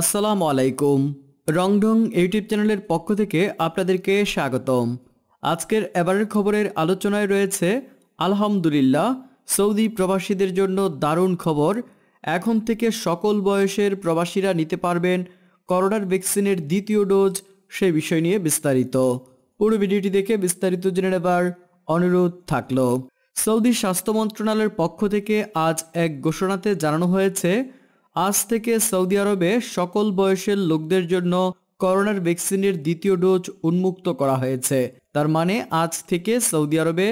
আসসালামু আলাইকুম রংডং ইউটিউব চ্যানেলের পক্ষ থেকে আপনাদেরকে স্বাগতম আজকের এবারের খবরের আলোচনায় রয়েছে আলহামদুলিল্লাহ সৌদি প্রবাসীদের জন্য দারুণ খবর এখন থেকে সকল বয়সের প্রবাসীরা নিতে পারবেন করোনার ভ্যাকসিনের দ্বিতীয় ডোজ সে বিষয় নিয়ে বিস্তারিত পুরো ভিডিওটি দেখে বিস্তারিত জেনে নেবার অনুরোধ থাকল সৌদি স্বাস্থ্য মন্ত্রণালয়ের পক্ষ থেকে আজ এক ঘোষণাতে জানানো হয়েছে আজ থেকে সৌদি আরবে সকল বয়সের লোকদের জন্য করোনার ভ্যাকসিনের দ্বিতীয় ডোজ উন্মুক্ত করা হয়েছে তার মানে আজ থেকে সৌদি আরবে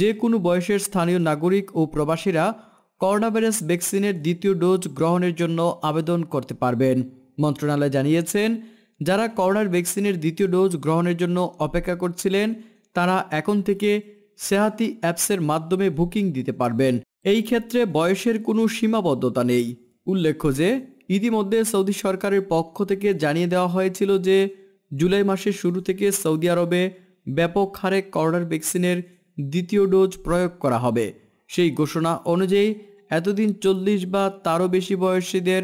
যে কোনো বয়সের স্থানীয় নাগরিক ও প্রবাসীরা করোনা ভাইরাস ভ্যাকসিনের দ্বিতীয় ডোজ গ্রহণের জন্য আবেদন করতে পারবেন মন্ত্রণালয় জানিয়েছেন যারা করোনার ভ্যাকসিনের দ্বিতীয় ডোজ গ্রহণের জন্য অপেক্ষা করছিলেন তারা এখন থেকে সেহাতি অ্যাপসের মাধ্যমে বুকিং দিতে পারবেন এই ক্ষেত্রে বয়সের কোনো সীমাবদ্ধতা নেই উল্লেখ্য যে ইতিমধ্যে সৌদি সরকারের পক্ষ থেকে জানিয়ে দেওয়া হয়েছিল যে জুলাই মাসের শুরু থেকে সৌদি আরবে ব্যাপক হারে করোনার ভ্যাকসিনের দ্বিতীয় ডোজ প্রয়োগ করা হবে সেই ঘোষণা অনুযায়ী এতদিন চল্লিশ বা তারও বেশি বয়সীদের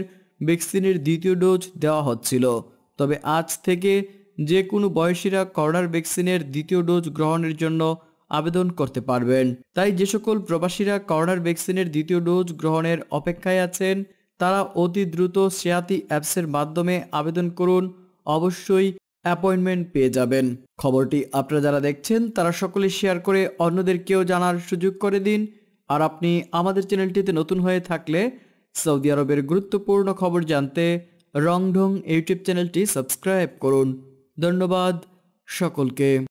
ভ্যাকসিনের দ্বিতীয় ডোজ দেওয়া হচ্ছিল তবে আজ থেকে যে কোনো বয়সীরা করোনার ভ্যাকসিনের দ্বিতীয় ডোজ গ্রহণের জন্য আবেদন করতে পারবেন তাই যে সকল প্রবাসীরা করোনার ভ্যাকসিনের দ্বিতীয় ডোজ গ্রহণের অপেক্ষায় আছেন তারা অতি দ্রুত শ্রেয়াতি অ্যাপসের মাধ্যমে আবেদন করুন অবশ্যই অ্যাপয়েন্টমেন্ট পেয়ে যাবেন খবরটি আপনারা যারা দেখছেন তারা সকলে শেয়ার করে অন্যদেরকেও জানার সুযোগ করে দিন আর আপনি আমাদের চ্যানেলটিতে নতুন হয়ে থাকলে সৌদি আরবের গুরুত্বপূর্ণ খবর জানতে রংঢং ইউটিউব চ্যানেলটি সাবস্ক্রাইব করুন ধন্যবাদ সকলকে